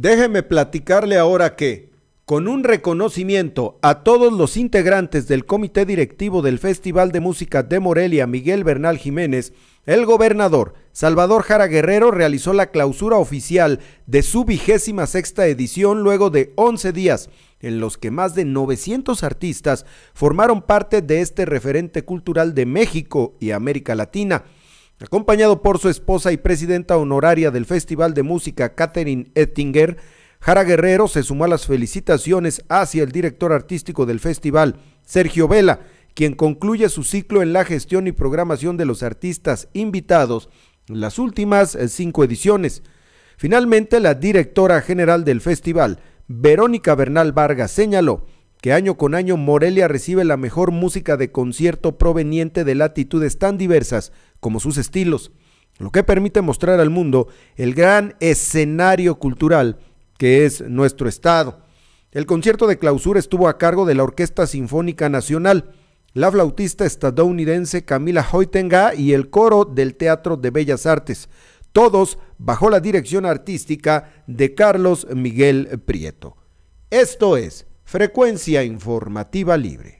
Déjeme platicarle ahora que, con un reconocimiento a todos los integrantes del comité directivo del Festival de Música de Morelia, Miguel Bernal Jiménez, el gobernador Salvador Jara Guerrero realizó la clausura oficial de su vigésima sexta edición luego de 11 días, en los que más de 900 artistas formaron parte de este referente cultural de México y América Latina Acompañado por su esposa y presidenta honoraria del Festival de Música, Catherine Ettinger, Jara Guerrero se sumó a las felicitaciones hacia el director artístico del festival, Sergio Vela, quien concluye su ciclo en la gestión y programación de los artistas invitados en las últimas eh, cinco ediciones. Finalmente, la directora general del festival, Verónica Bernal Vargas, señaló que año con año Morelia recibe la mejor música de concierto proveniente de latitudes tan diversas como sus estilos, lo que permite mostrar al mundo el gran escenario cultural que es nuestro estado. El concierto de clausura estuvo a cargo de la Orquesta Sinfónica Nacional, la flautista estadounidense Camila Hoitenga y el coro del Teatro de Bellas Artes, todos bajo la dirección artística de Carlos Miguel Prieto. Esto es Frecuencia informativa libre.